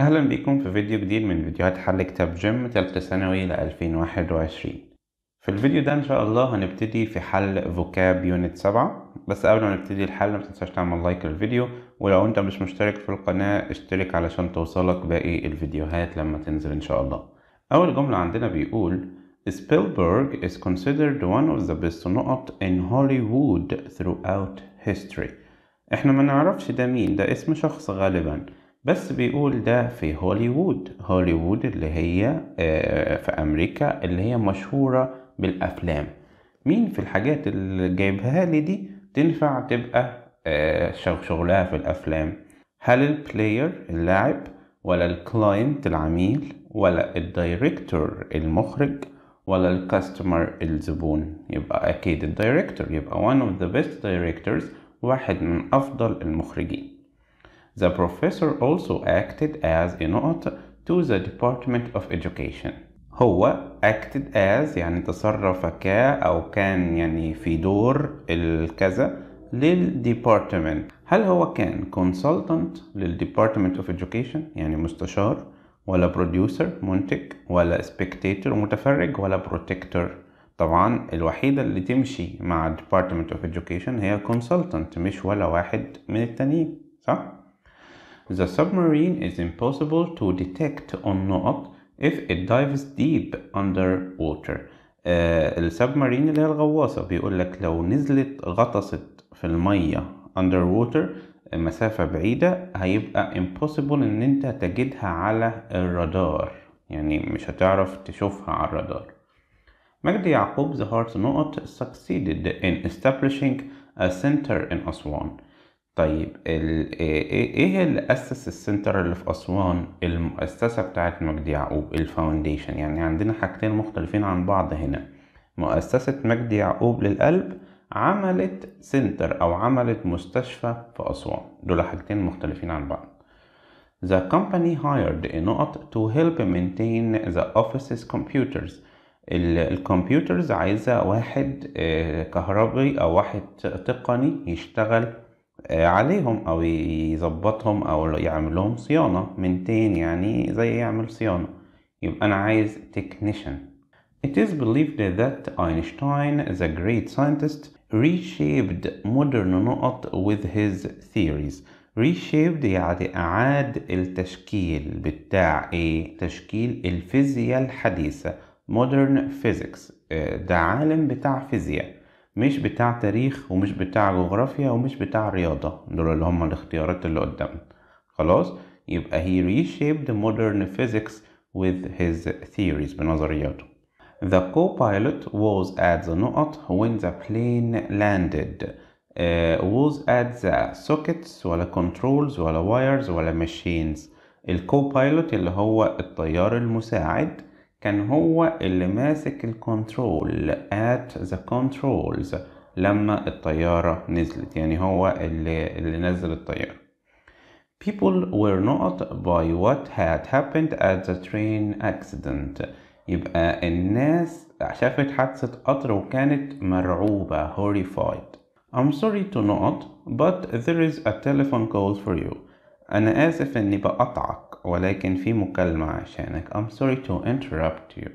أهلا بكم في فيديو جديد من فيديوهات حل كتاب جيم تالتة ثانوي ل 2021 في الفيديو ده إن شاء الله هنبتدي في حل فوكاب يونت 7 بس قبل ما نبتدي الحل متنساش تعمل لايك للفيديو ولو أنت مش مشترك في القناة اشترك علشان توصلك باقي الفيديوهات لما تنزل إن شاء الله أول جملة عندنا بيقول Spielberg is considered one of the best نقط in Hollywood throughout history احنا ما نعرفش ده مين ده اسم شخص غالبا بس بيقول ده في هوليوود هوليوود اللي هي آه، في أمريكا اللي هي مشهورة بالأفلام مين في الحاجات اللي جايبها لي دي تنفع تبقى آه، شغلها في الأفلام هل البلاير اللاعب ولا الكلاينت العميل ولا الدايركتور المخرج ولا الكاستمر الزبون يبقى أكيد الدايركتور يبقى one of the best directors واحد من أفضل المخرجين The professor also acted as a note to the Department of Education. هو acted as يعني تصرف ك أو كان يعني في دور الكذا department. هل هو كان consultant لل Department of education يعني مستشار ولا producer منتج ولا spectator متفرج ولا protector طبعا الوحيدة اللي تمشي مع department of education هي consultant مش ولا واحد من التانيين صح؟ The submarine is impossible to detect on not if it dives deep underwater. Uh, السبمارين اللي هي الغواصة بيقول لك لو نزلت غطست في المية underwater مسافة بعيدة هيبقى impossible ان انت تجدها على الرادار يعني مش هتعرف تشوفها على الرادار مجدي يعقوب ظهرت نقط succeeded in establishing a center in Aswan طيب ايه, إيه،, إيه اللي اسس السنتر اللي في اسوان المؤسسه بتاعه مجدي يعقوب الفاونديشن يعني عندنا حاجتين مختلفين عن بعض هنا مؤسسه مجدي يعقوب للقلب عملت سنتر او عملت مستشفى في اسوان دول حاجتين مختلفين عن بعض The company hired a not to help maintain the office's computers الكمبيوترز عايزة واحد آه، كهربي أو واحد تقني يشتغل آه، عليهم او يظبطهم او يعمل لهم صيانة من تين يعني زي يعمل صيانة يبقى انا عايز تكنيشن It is believed that Einstein, the great scientist, reshaped modern نقط with his theories. Reshaped يعني أعاد التشكيل بتاع إيه؟ تشكيل الفيزياء الحديثة modern physics آه، ده عالم بتاع فيزياء مش بتاع تاريخ ومش بتاع جغرافيا ومش بتاع رياضة دول اللي هما الاختيارات اللي قدامنا خلاص يبقى he reshaped modern physics with his theories بنظرياته The co-pilot was at the نقط when the plane landed uh, was at the sockets ولا controls ولا wires ولا machines الكوبايلوت اللي هو الطيار المساعد كان هو اللي ماسك الكنترول at the controls لما الطيارة نزلت يعني هو اللي, اللي نزل الطيارة people were not by what had happened at the train accident يبقى الناس شافت حادثة قطر وكانت مرعوبة horrified I'm sorry to not but there is a telephone call for you أنا آسف إني بقطعك ولكن في مكالمة عشانك I'm sorry to interrupt you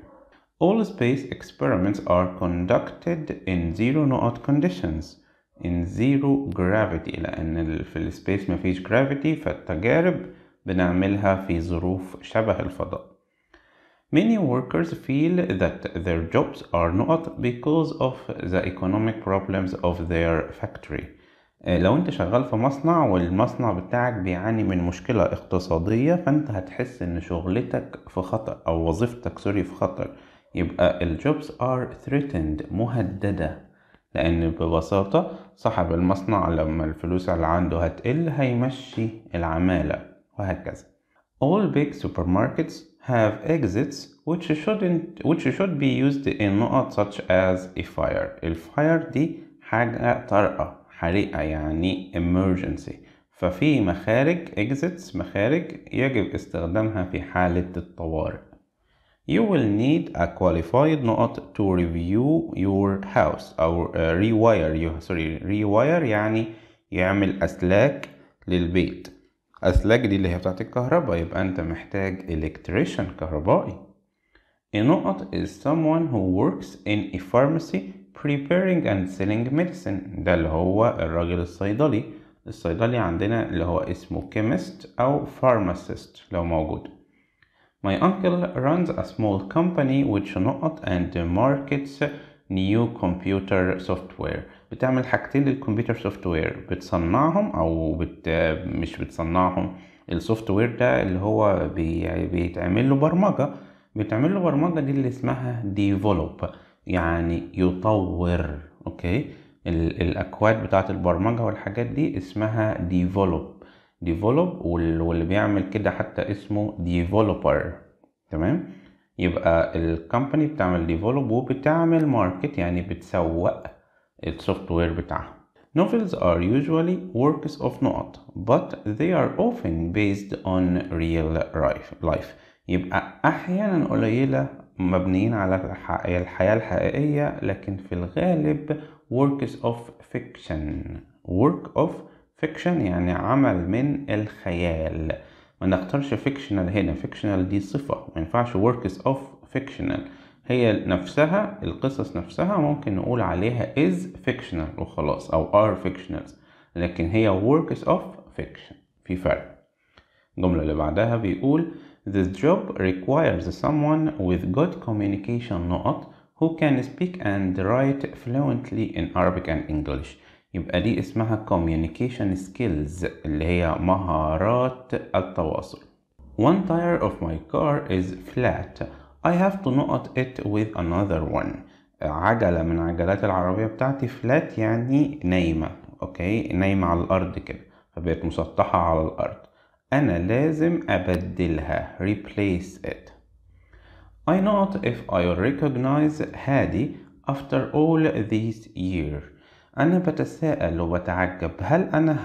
All space experiments are conducted in zero نقط conditions in zero gravity لأن في السبيس فيش gravity فالتجارب بنعملها في ظروف شبه الفضاء Many workers feel that their jobs are not because of the economic problems of their factory آه، لو انت شغال في مصنع والمصنع بتاعك بيعاني من مشكلة اقتصادية فانت هتحس ان شغلتك في خطر او وظيفتك سوري في خطر يبقى الجوبز ار threatened مهددة لان ببساطة صاحب المصنع لما الفلوس اللي عنده هتقل هيمشي العمالة وهكذا All big supermarkets have exits which shouldn't which should be used in not such as a fire الفاير دي حاجة طارئة حريقة يعني emergency ففي مخارج exits مخارج يجب استخدامها في حالة الطوارئ You will need a qualified نقط to review your house أو uh, rewire you sorry rewire يعني يعمل أسلاك للبيت أسلاك دي اللي هي بتاعت الكهرباء يبقى أنت محتاج electrician كهربائي A نقط is someone who works in a pharmacy preparing and selling medicine ده اللي هو الراجل الصيدلي الصيدلي عندنا اللي هو اسمه chemist أو pharmacist لو موجود My uncle runs a small company which not and markets new computer software بتعمل حاجتين للكمبيوتر سوفت وير بتصنعهم او بت... مش بتصنعهم السوفت وير ده اللي هو بي... بيتعمل له برمجه بيتعمل له برمجه دي اللي اسمها ديفلوب يعني يطور اوكي الاكواد بتاعه البرمجه والحاجات دي اسمها ديفلوب ديفلوب واللي بيعمل كده حتى اسمه ديفلوبر تمام يبقى الكمباني بتعمل ديفلوب وبتعمل ماركت يعني بتسوق السوفت وير بتاعها Novels are usually works of not, but they are often based on real life. يبقى أحيانا قليلة مبنيين على الحياة الحقيقية لكن في الغالب works of fiction work of fiction يعني عمل من الخيال ما نختارش فيكشنال هنا فيكشنال دي صفة ما ينفعش works of fictional هي نفسها القصص نفسها ممكن نقول عليها is fictional وخلاص أو are fictional لكن هي works of fiction في فرق الجملة اللي بعدها بيقول This job requires someone with good communication note who can speak and write fluently in Arabic and English يبقى دي اسمها communication skills اللي هي مهارات التواصل One tire of my car is flat I have to knot it with another one عجلة من عجلات العربية بتاعتي flat يعني نايمة اوكي نايمة على الأرض كده فبقت مسطحة على الأرض أنا لازم أبدلها replace it I not if I recognize هادي after all these years أنا بتساءل وبتعجب هل أنا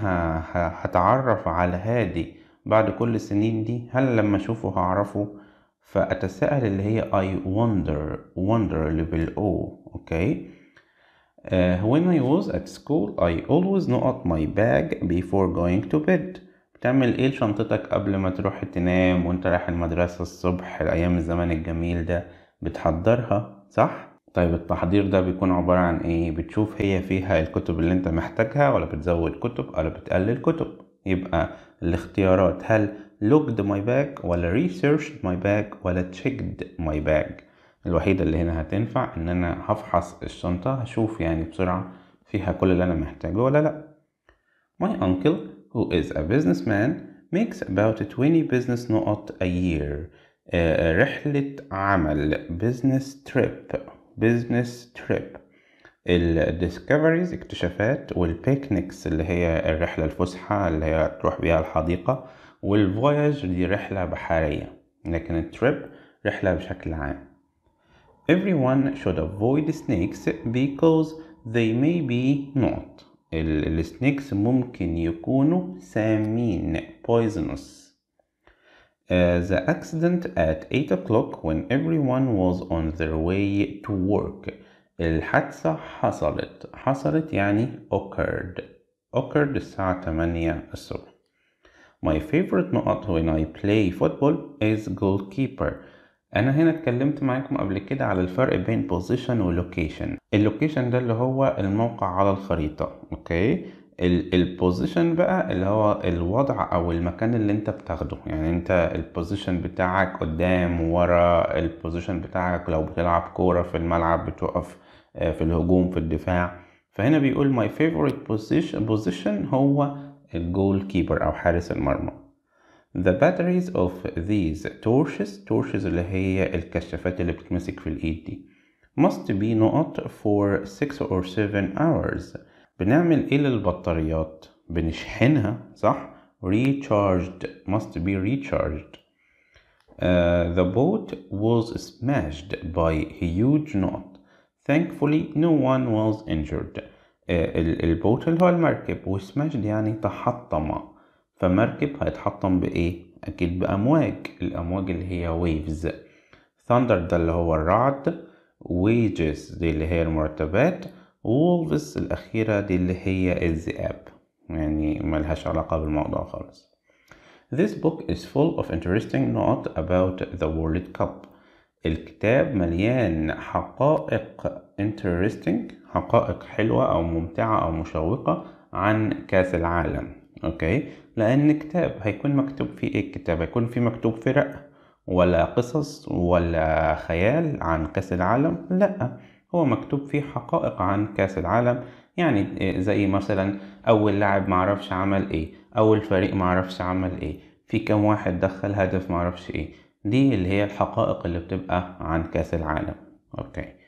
هتعرف على هادي بعد كل السنين دي هل لما أشوفه هعرفه فأتساءل اللي هي I wonder wonder اللي بالأو أوكي uh, When I was at school I always knocked my bag before going to bed بتعمل ايه لشنطتك قبل ما تروح تنام وانت رايح المدرسة الصبح ايام الزمن الجميل ده بتحضرها صح؟ طيب التحضير ده بيكون عبارة عن ايه؟ بتشوف هي فيها الكتب اللي انت محتاجها ولا بتزود كتب ولا بتقلل كتب يبقى الاختيارات هل looked my bag ولا researched my bag ولا checked my bag الوحيدة اللي هنا هتنفع ان انا هفحص الشنطة هشوف يعني بسرعة فيها كل اللي انا محتاجه ولا لا my uncle who is a businessman makes about 20 business نقط a year رحلة عمل business trip business trip discoveries اكتشافات picnics اللي هي الرحلة الفسحة اللي هي تروح بيها الحديقة voyage دي رحلة بحرية لكن trip رحلة بشكل عام Everyone should avoid snakes because they may be not السنيكس ممكن يكونوا سامين poisonous Uh, the accident at 8 o'clock when everyone was on their way to work. الحادثة حصلت. حصلت يعني occurred. occurred الساعة 8 الصبح. My favorite نقط when I play football is goalkeeper. انا هنا اتكلمت معاكم قبل كده على الفرق بين position ولوكيشن اللوكيشن ده اللي هو الموقع على الخريطة اوكي البوزيشن بقى اللي هو الوضع او المكان اللي انت بتاخده يعني انت البوزيشن بتاعك قدام ورا البوزيشن بتاعك لو بتلعب كورة في الملعب بتقف آه، في الهجوم في الدفاع فهنا بيقول my favorite بوزيشن position هو الجول كيبر او حارس المرمى The batteries of these torches torches اللي هي الكشافات اللي بتتمسك في الايد دي must be not for 6 or 7 hours بنعمل ايه للبطاريات بنشحنها صح recharged must be recharged uh, the boat was smashed by huge knot thankfully no one was injured uh, البوت اللي هو المركب was smashed يعني تحطم فمركب هيتحطم بايه اكيد بامواج الامواج اللي هي ويفز ثاندر ده اللي هو الرعد ويجز دي اللي هي المرتبات وولفز الاخيره دي اللي هي الذئاب يعني ملهاش علاقه بالموضوع خالص This book is full of interesting notes about the World Cup. الكتاب مليان حقائق interesting حقائق حلوة أو ممتعة أو مشوقة عن كأس العالم اوكي لان كتاب هيكون مكتوب فيه ايه الكتاب هيكون فيه مكتوب فرق ولا قصص ولا خيال عن كاس العالم لا هو مكتوب فيه حقائق عن كاس العالم يعني زي مثلا اول لاعب معرفش عمل ايه اول فريق معرفش عمل ايه في كم واحد دخل هدف معرفش ايه دي اللي هي الحقائق اللي بتبقى عن كاس العالم اوكي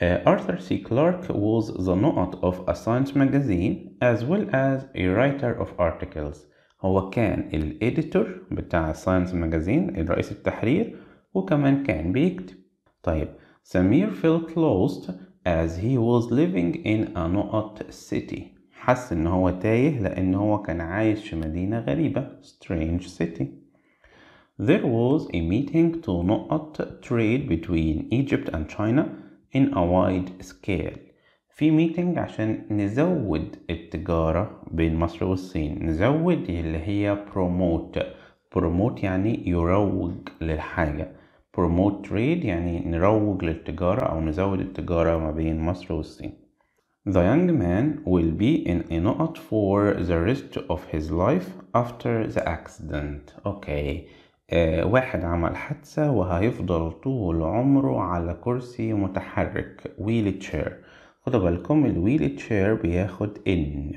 Uh, Arthur C. Clarke was the note of a science magazine as well as a writer of articles هو كان الإديتور بتاع science magazine الرئيس التحرير وكمان كان بيكتب طيب Samir felt lost as he was living in a نقط city حس إن هو تايه لأن هو كان عايش في مدينة غريبة strange city There was a meeting to نقط trade between Egypt and China in a wide scale في ميتنج عشان نزود التجارة بين مصر والصين نزود اللي هي promote promote يعني يروج للحاجة promote trade يعني نروج للتجارة أو نزود التجارة ما بين مصر والصين The young man will be in a not for the rest of his life after the accident. Okay. آه، واحد عمل حادثة وهيفضل طول عمره على كرسي متحرك ويل تشير خدوا بالكم الويل تشير بياخد ان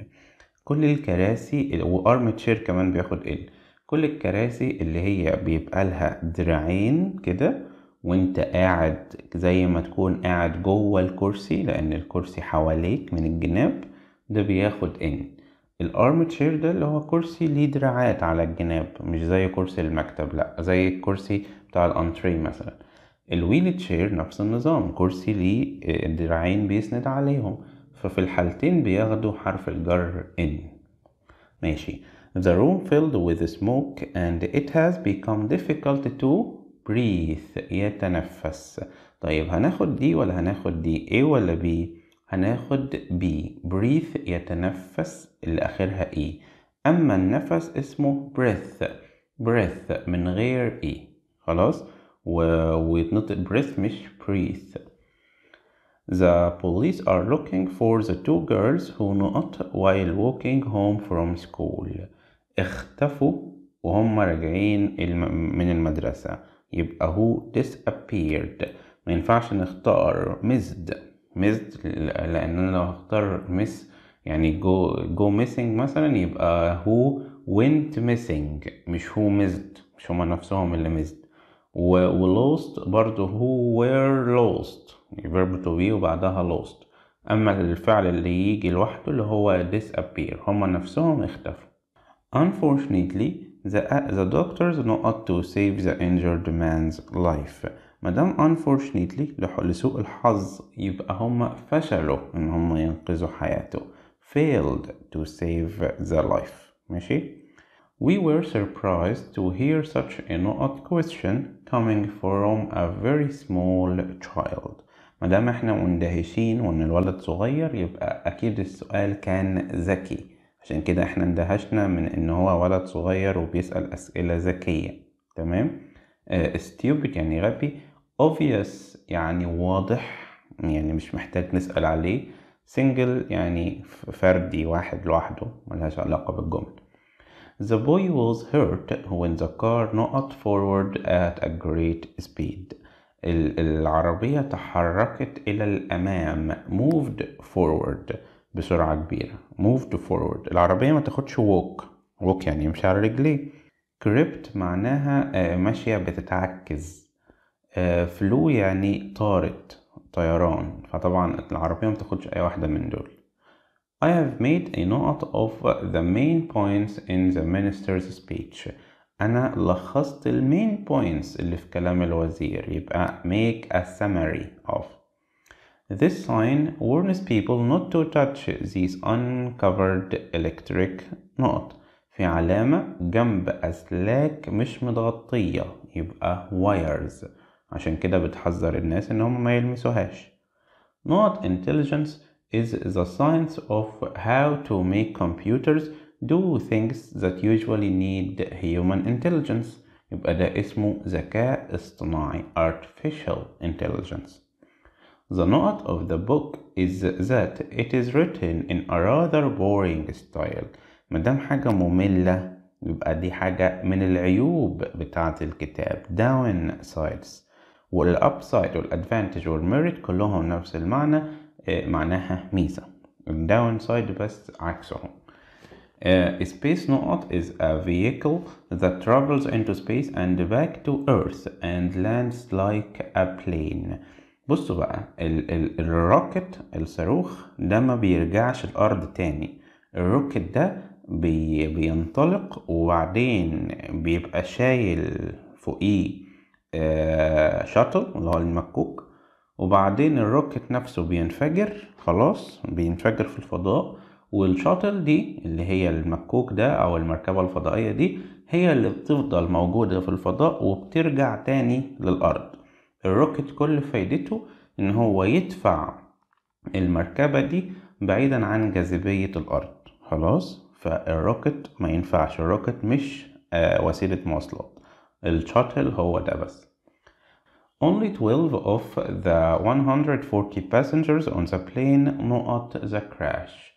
كل الكراسي وارم تشير كمان بياخد ان كل الكراسي اللي هي بيبقى لها دراعين كده وانت قاعد زي ما تكون قاعد جوه الكرسي لان الكرسي حواليك من الجناب ده بياخد ان الارم تشير ده اللي هو كرسي ليه دراعات على الجناب مش زي كرسي المكتب لا زي الكرسي بتاع الانتري مثلا الويل تشير نفس النظام كرسي ليه الدراعين آه، بيسند عليهم ففي الحالتين بياخدوا حرف الجر ان ماشي The room filled with smoke and it has become difficult to breathe يتنفس طيب هناخد دي ولا هناخد دي ايه ولا بيه هناخد بي بريث يتنفس اللي آخرها إي e. أما النفس اسمه breath breath من غير إي e. خلاص و... ويتنطق breath مش بريث The police are looking for the two girls who not while walking home from school اختفوا وهم راجعين الم... من المدرسة يبقى هو disappeared ما ينفعش نختار missed ميز لان انا لو هختار miss يعني go go missing مثلا يبقى هو went missing مش هو ميزد مش هما نفسهم اللي ميزد و lost برضو هو were lost verb to be وبعدها lost اما الفعل اللي يجي لوحده اللي هو disappear هما نفسهم اختفوا unfortunately the, the doctors not to save the injured man's life مادام unfortunately لسوء الحظ يبقى هم فشلوا ان هم ينقذوا حياته failed to save the life ماشي We were surprised to hear such an odd question coming from a very small child. مادام احنا مندهشين وان الولد صغير يبقى اكيد السؤال كان ذكي عشان كده احنا اندهشنا من ان هو ولد صغير وبيسأل اسئلة ذكية تمام؟ آه، stupid يعني غبي obvious يعني واضح يعني مش محتاج نسأل عليه single يعني فردي واحد لوحده ملهاش علاقة بالجمل The boy was hurt when the car knocked forward at a great speed العربية تحركت إلى الأمام moved forward بسرعة كبيرة moved forward العربية ما تاخدش walk walk يعني يمشي على رجليه crept معناها آه، ماشية بتتعكز فلو يعني طارت طيران فطبعا العربية ما بتاخدش أي واحدة من دول I have made a note of the main points in the minister's speech أنا لخصت المين points اللي في كلام الوزير يبقى make a summary of This sign warns people not to touch these uncovered electric knot في علامة جنب أسلاك مش متغطية يبقى wires عشان كده بتحذر الناس ان هم ما يلمسوهاش not intelligence is the science of how to make computers do things that usually need human intelligence يبقى ده اسمه ذكاء اصطناعي artificial intelligence The note of the book is that it is written in a rather boring style مدام حاجة مملة يبقى دي حاجة من العيوب بتاعة الكتاب downsides والابسايد والادفانتج والميريت كلهم نفس المعنى إيه، معناها ميزة الداون سايد بس عكسهم Uh, إيه، space نقط is a vehicle that travels into space and back to earth and lands like a plane بصوا بقى ال ال الروكت الصاروخ ده ما بيرجعش الارض تاني الروكت ده بي بينطلق وبعدين بيبقى شايل فوقيه شاتل آه، اللي هو المكوك وبعدين الروكت نفسه بينفجر خلاص بينفجر في الفضاء والشاتل دي اللي هي المكوك ده او المركبة الفضائية دي هي اللي بتفضل موجودة في الفضاء وبترجع تاني للأرض الروكت كل فايدته ان هو يدفع المركبة دي بعيدا عن جاذبية الأرض خلاص فالروكت ما ينفعش الروكت مش آه، وسيلة مواصلات الشاتل هو ده بس Only 12 of the 140 passengers on the plane نقط the crash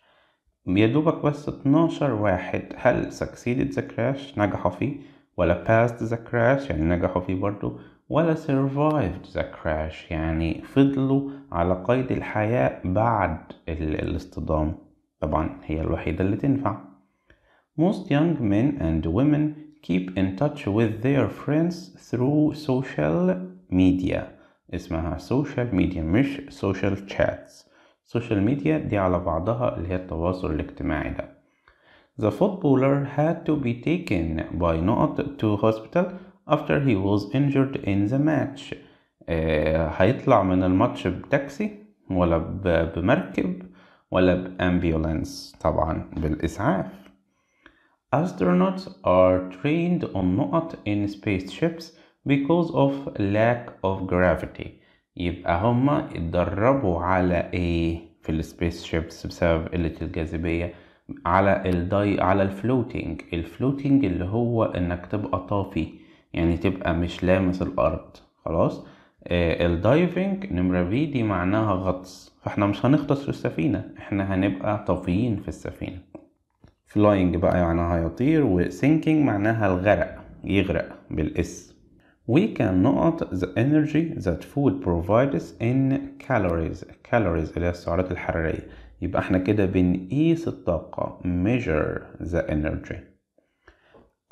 يدوبك بس 12 واحد هل succeeded the crash نجحوا فيه ولا passed the crash يعني نجحوا فيه برضو ولا survived the crash يعني فضلوا على قيد الحياة بعد ال- الاصطدام طبعا هي الوحيدة اللي تنفع Most young men and women keep in touch with their friends through social media اسمها social media مش social chats social media دي على بعضها اللي هي التواصل الاجتماعي ده The footballer had to be taken by not to hospital after he was injured in the match آه هيطلع من الماتش بتاكسي ولا بمركب ولا بأمبيولانس طبعا بالإسعاف Astronauts are trained on نقط in spaceships because of lack of gravity يبقى هما اتدربوا على ايه في السبيس شيبس بسبب قلة الجاذبية على الداي على الفلوتينج الفلوتينج اللي هو انك تبقى طافي يعني تبقى مش لامس الارض خلاص آه الدايفنج نمرة في دي معناها غطس فاحنا مش هنغطس في السفينة احنا هنبقى طافيين في السفينة فلاينج بقى معناها يطير وسينكينج معناها الغرق يغرق بالاس We can note the energy that food provides in calories calories اللي هي السعرات الحرارية يبقى احنا كده بنقيس الطاقة measure the energy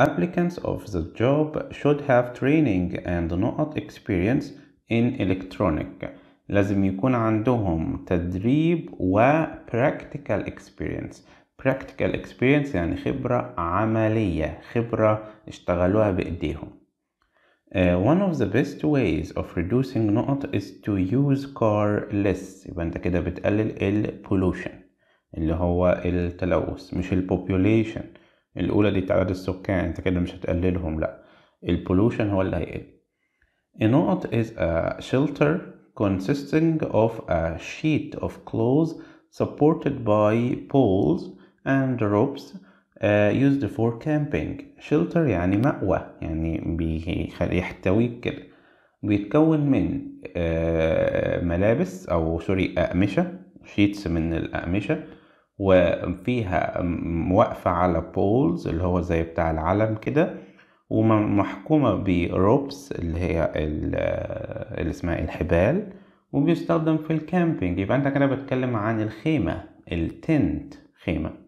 Applicants of the job should have training and not experience in electronic لازم يكون عندهم تدريب و practical experience practical experience يعني خبرة عملية خبرة اشتغلوها بإيديهم uh, one of the best ways of reducing نقط is to use car less يبقى انت كده بتقلل ال pollution اللي هو التلوث مش ال population الأولى دي تعداد السكان انت كده مش هتقللهم لأ ال pollution هو اللي هيقل النقط is a shelter consisting of a sheet of clothes supported by poles and ropes uh, used for camping shelter يعني مأوى يعني بيحتويك كده بيتكون من uh, ملابس أو سوري أقمشة شيتس من الأقمشة وفيها واقفة على بولز اللي هو زي بتاع العلم كده ومحكومة بروبس اللي هي اللي اسمها الحبال وبيستخدم في الكامبينج يبقى انت كده بتكلم عن الخيمة التنت خيمة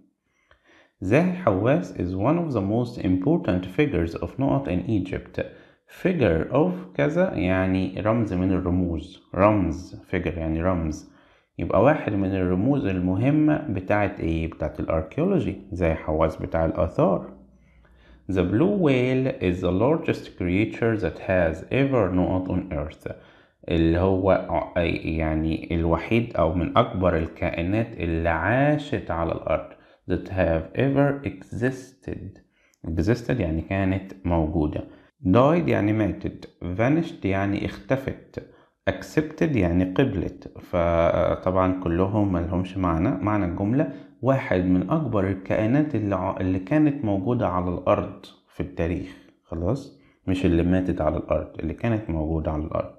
Zahi Hawass is one of the most important figures of Nuat in Egypt. Figure of كذا يعني رمز من الرموز رمز figure يعني رمز يبقى واحد من الرموز المهمة بتاعت ايه؟ بتاعت الاركيولوجي زي حواس بتاع الآثار The blue whale is the largest creature that has ever known on earth اللي هو يعني الوحيد أو من أكبر الكائنات اللي عاشت على الأرض that have ever existed existed يعني كانت موجودة died يعني ماتت vanished يعني اختفت accepted يعني قبلت فطبعا كلهم ملهمش معنى معنى الجملة واحد من أكبر الكائنات اللي, اللي كانت موجودة على الأرض في التاريخ خلاص مش اللي ماتت على الأرض اللي كانت موجودة على الأرض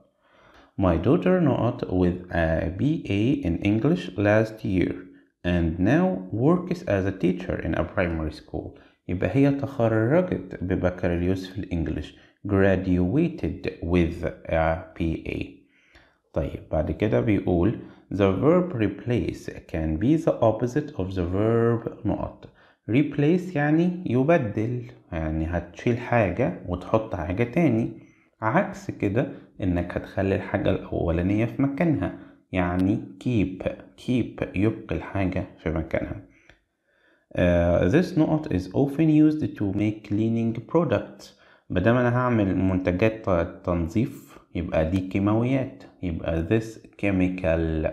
My daughter not with a BA in English last year and now works as a teacher in a primary school يبقى هي تخرجت ببكالوريوس في الإنجليش graduated with a PA طيب بعد كده بيقول the verb replace can be the opposite of the verb نقط replace يعني يبدل يعني هتشيل حاجة وتحط حاجة تاني عكس كده انك هتخلي الحاجة الأولانية في مكانها يعني keep keep يبقي الحاجة في مكانها. Uh, this نقط is often used to make cleaning products. بدل أنا هعمل منتجات تنظيف يبقى دي كيماويات يبقى this chemical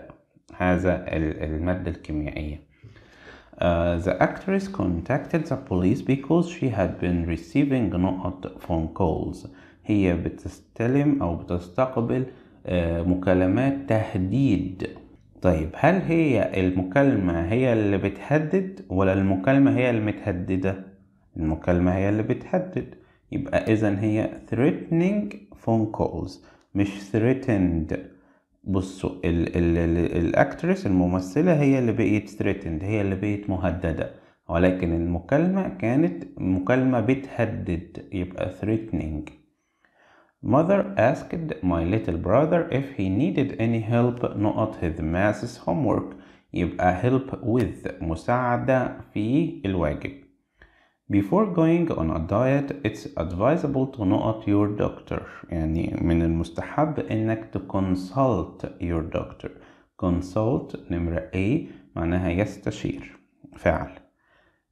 هذا المادة الكيميائية. Uh, the actress contacted the police because she had been receiving نقط phone calls هي بتستلم أو بتستقبل uh, مكالمات تهديد طيب هل هي المكالمة هي اللي بتهدد ولا المكالمة هي المتهددة المكالمة هي اللي بتهدد يبقى إذا هي threatening phone calls مش threatened بصوا ال ال ال الأكترس الممثلة هي اللي بقيت threatened هي اللي بقيت مهددة ولكن المكالمة كانت مكالمة بتهدد يبقى threatening Mother asked my little brother if he needed any help not his maths homework يبقى help with مساعدة في الواجب. Before going on a diet it's advisable to نقط your doctor يعني من المستحب انك to consult your doctor consult نمرة A معناها يستشير فعل.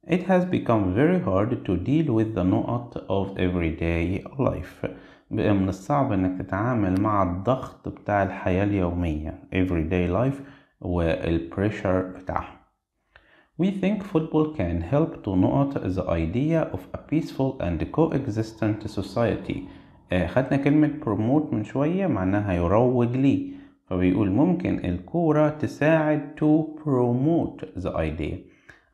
It has become very hard to deal with the نقط of everyday life. بقى من الصعب انك تتعامل مع الضغط بتاع الحياة اليومية everyday life والبريشر بتاعها We think football can help to not the idea of a peaceful and coexistent society آه، خدنا كلمة promote من شوية معناها يروج ليه فبيقول ممكن الكورة تساعد to promote the idea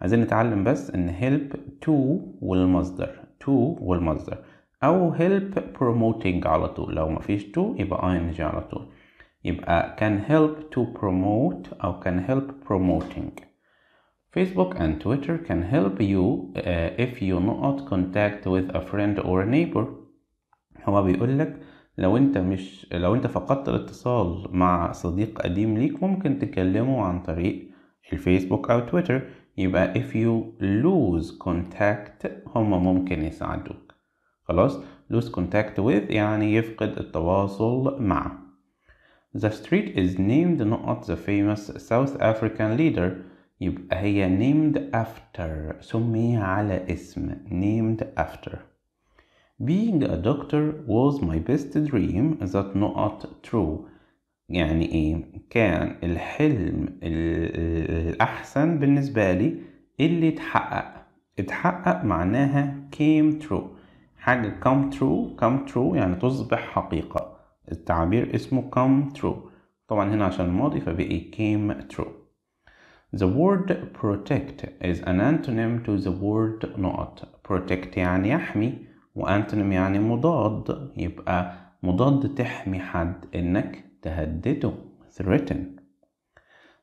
عايزين نتعلم بس ان help to والمصدر to والمصدر او help promoting على طول لو ما فيش to يبقى ing على طول يبقى can help to promote او can help promoting Facebook and Twitter can help you uh, if you not contact with a friend or a neighbor هو بيقول لك لو انت مش لو انت فقدت الاتصال مع صديق قديم ليك ممكن تكلمه عن طريق الفيسبوك او تويتر يبقى if you lose contact هما ممكن يساعدوك خلاص lose contact with يعني يفقد التواصل مع the street is named not the famous South African leader يبقى هي named after سمي على اسم named after being a doctor was my best dream that not true يعني ايه كان الحلم الاحسن بالنسبة لي اللي اتحقق اتحقق معناها came true حاجة come true come true يعني تصبح حقيقة التعبير اسمه come true طبعا هنا عشان الماضي فبقي came true The word protect is an antonym to the word not protect يعني يحمي وانتونيم يعني مضاد يبقى مضاد تحمي حد انك تهدده threaten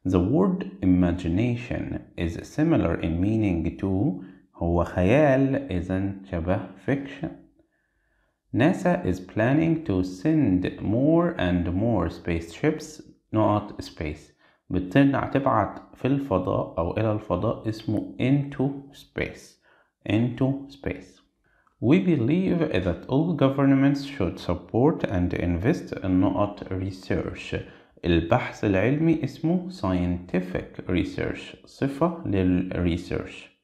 The word imagination is similar in meaning to هو خيال إذا شبه fiction NASA is planning to send more and more spaceships not space بترجع تبعت في الفضاء أو إلى الفضاء اسمه into space into space We believe that all governments should support and invest in not research البحث العلمي اسمه scientific research صفة للresearch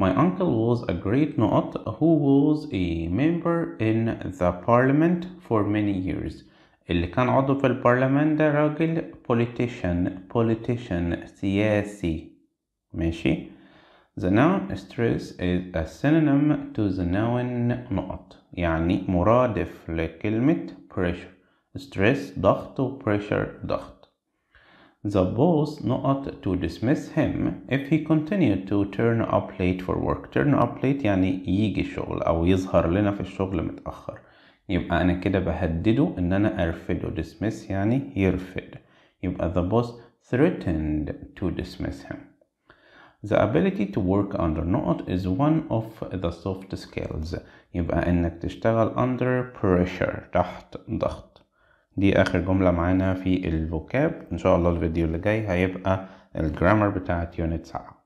my uncle was a great Naat who was a member in the parliament for many years اللي كان عضو في البرلمان ده راجل politician politician سياسي ماشي The noun stress is a synonym to the noun نقط يعني مرادف لكلمة pressure stress ضغط و pressure ضغط the boss not to dismiss him if he continued to turn up late for work turn up late يعني يجي شغل أو يظهر لنا في الشغل متأخر يبقى أنا كده بهدده إن أنا أرفده dismiss يعني يرفد يبقى the boss threatened to dismiss him The ability to work under not is one of the soft skills يبقى إنك تشتغل under pressure تحت ضغط دي اخر جملة معانا في الفوكاب ان شاء الله الفيديو اللي جاي هيبقى الجرامر بتاعت يونت 7